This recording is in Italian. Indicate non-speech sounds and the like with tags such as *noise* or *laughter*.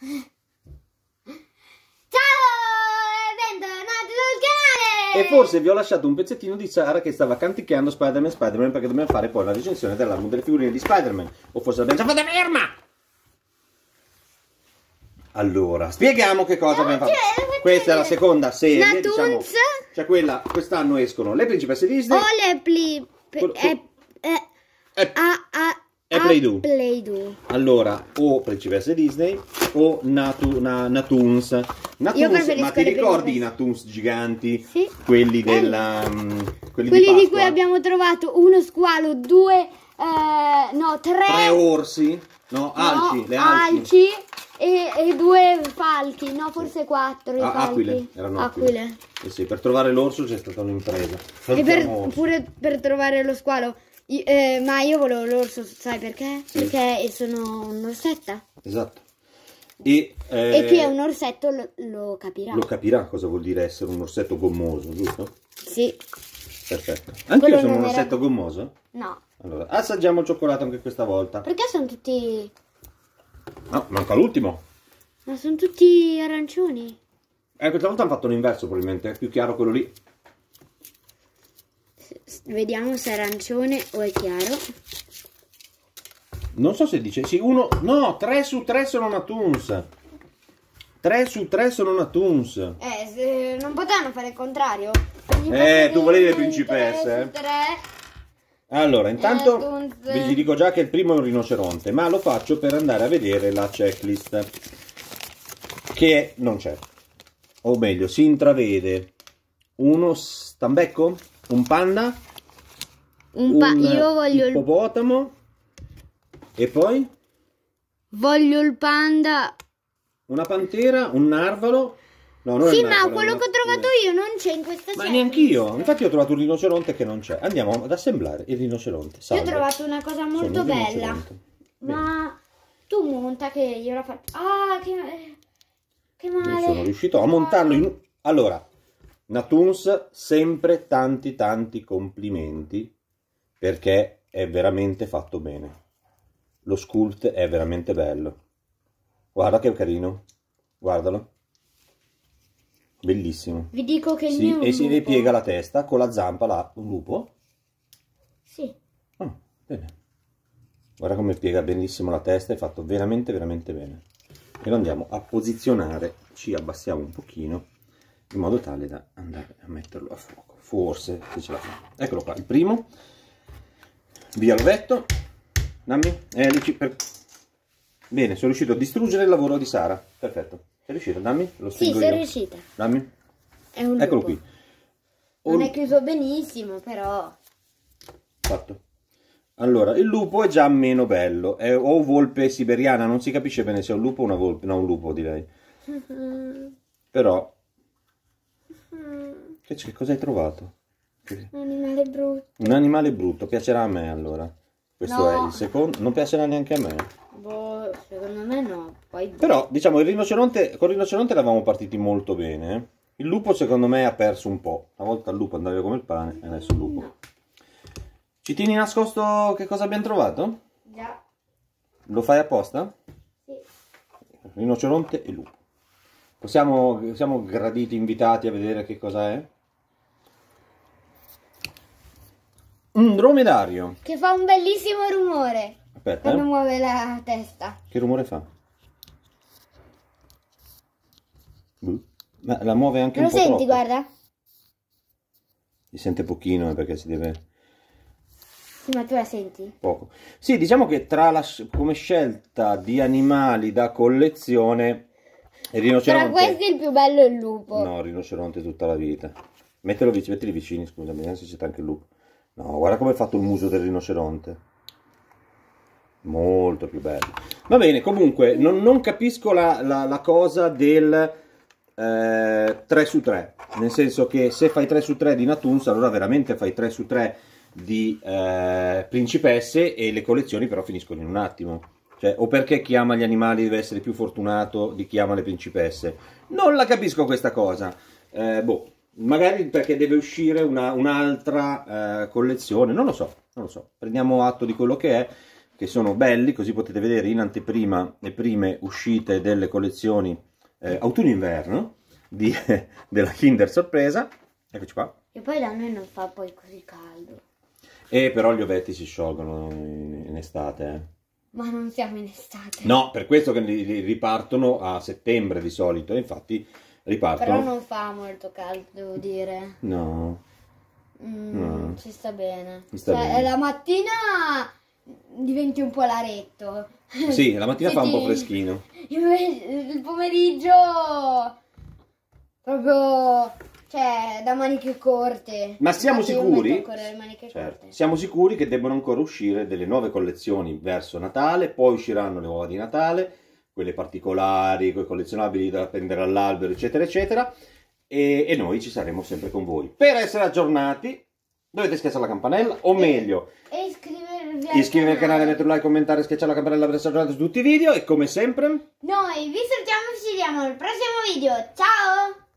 *laughs* E forse vi ho lasciato un pezzettino di Sara che stava canticchiando Spider-Man, Spider-Man perché dobbiamo fare poi la recensione dell'album delle figurine di Spider-Man. O forse l'abbiamo già fatto ferma! Allora, spieghiamo che cosa abbiamo fatto. Questa è la seconda serie, diciamo. Cioè quella, quest'anno escono le principesse Disney. O le pli... Quello, eh, eh, eh, ah, a ah, Play Do. Play Do. Allora, o Principessa Disney o Natu, na, Natunes. Natunes ma ti ricordi i Natunes giganti? Sì. Quelli, eh, della, quelli, mm, quelli di, di, cui abbiamo trovato uno squalo, due... Eh, no, tre... Tre orsi? No, alci, le alci. alci e, e, due falchi, no forse quattro i ah, falchi. Aquile, erano aquile. aquile. Eh sì, per trovare l'orso c'è stata un'impresa. E per, pure per trovare lo squalo. Io, eh, ma io volevo l'orso, sai perché? Perché sono un'orsetta. Esatto. E, eh, e, chi è un orsetto lo, lo, capirà. Lo capirà cosa vuol dire essere un orsetto gommoso, giusto? Sì. Perfetto. Anche Quello io sono un orsetto era... gommoso? No. Allora, assaggiamo il cioccolato anche questa volta. Perché sono tutti... No, ah, manca l'ultimo. Ma sono tutti arancioni. Eh, questa volta hanno fatto l'inverso probabilmente, è più chiaro quello lì. Vediamo se è arancione o è chiaro. Non so se dice... Sì, uno... No, 3 su 3 sono Natuns. 3 su 3 sono Natuns. Eh, se... non potevano fare il contrario. Quindi eh, tu volevi le principesse. 3 3. Eh. Allora, intanto vi dico già che il primo è un rinoceronte, ma lo faccio per andare a vedere la checklist che non c'è. O meglio, si intravede uno stambecco un panda, un, pa un io eh, voglio ippopotamo il... e poi? Voglio il panda. Una pantera, un narvalo. No, non sì, narvalo, ma quello una... che ho trovato io non c'è in questa serie. Ma neanche io. Infatti ho trovato un rinoceronte che non c'è. Andiamo ad assemblare il rinoceronte. Salve. Io ho trovato una cosa molto bella. Ma tu monta che io la faccio. Ah, che... Eh, che male. Non sono riuscito a montarlo in... Allora, Natuns, sempre tanti tanti complimenti perché è veramente fatto bene. Lo sculpt è veramente bello. Guarda che carino, guardalo. Bellissimo. Vi dico che sì, il E si ripiega la testa con la zampa là, un lupo? Sì. Ah, bene. Guarda come piega benissimo la testa, è fatto veramente veramente bene. E lo andiamo a posizionare, ci abbassiamo un pochino in modo tale da andare a metterlo a fuoco forse se ce la fa eccolo qua il primo via l'ovetto dammi elici eh, per... bene sono riuscito a distruggere il lavoro di Sara perfetto sei riuscito dammi lo sì sono io. riuscita dammi eccolo qui Or... non è chiuso benissimo però fatto allora, il lupo è già meno bello, è o volpe siberiana, non si capisce bene se è un lupo o una volpe, no un lupo direi. *laughs* Però che Cosa hai trovato? Un animale brutto. Un animale brutto, piacerà a me allora. Questo no. è il secondo. Non piacerà neanche a me. Boh, secondo me no. Poi... Però, diciamo, il rinoceronte, con il rinoceronte eravamo partiti molto bene. Il lupo, secondo me, ha perso un po'. Una volta il lupo andava come il pane, e adesso il lupo. No. Ci tieni nascosto che cosa abbiamo trovato? Già. Lo fai apposta? Sì. Rinoceronte e lupo. Possiamo, siamo graditi invitati a vedere che cosa è? Un dromedario. Che fa un bellissimo rumore. Aspetta. Quando eh. muove la testa. Che rumore fa? Boh. Ma la muove anche Lo senti, troppo. guarda. Si sente pochino eh, perché si deve... Sì, ma tu la senti? Poco. Sì, diciamo che tra la, come scelta di animali da collezione... Il rinoceronte... Tra questi il più bello è il lupo. No, il rinoceronte tutta la vita. Mettilo, mettili vicini, scusami, eh, se c'è anche il lupo. No, guarda come è fatto il muso del rinoceronte. Molto più bello. Va bene, comunque, non, non capisco la, la, la, cosa del eh, 3 su 3. Nel senso che se fai 3 su 3 di Natunz, allora veramente fai 3 su 3 di eh, principesse e le collezioni però finiscono in un attimo. Cioè, o perché chi ama gli animali deve essere più fortunato di chi ama le principesse. Non la capisco questa cosa. Eh, boh, magari perché deve uscire un'altra un eh, collezione, non lo so, non lo so. Prendiamo atto di quello che è, che sono belli, così potete vedere in anteprima le prime uscite delle collezioni eh, autunno-inverno *laughs* della Kinder Sorpresa. Eccoci qua. E poi da noi non fa poi così caldo. E però gli ovetti si sciolgono in, in estate, eh. Ma non siamo in estate. No, per questo che li ripartono a settembre di solito, infatti ripartono. Però non fa molto caldo, devo dire. No. Mm, no. Ci sta bene. Sta cioè, bene. La mattina diventi un po' laretto. Sì, la *laughs* mattina fa un po' freschino. Il pomeriggio proprio cioè da maniche corte. Ma siamo Infatti sicuri? Certo. Siamo sicuri che debbano ancora uscire delle nuove collezioni verso Natale, poi usciranno le uova di Natale quelle particolari, quei collezionabili da appendere all'albero, eccetera, eccetera. E, e, noi ci saremo sempre con voi. Per essere aggiornati dovete schiacciare la campanella, o meglio, e iscrivervi al iscrivervi canale, canale mettere un like, commentare, schiacciare la campanella per essere aggiornati su tutti i video e come sempre... Noi vi salutiamo e ci vediamo al prossimo video, ciao!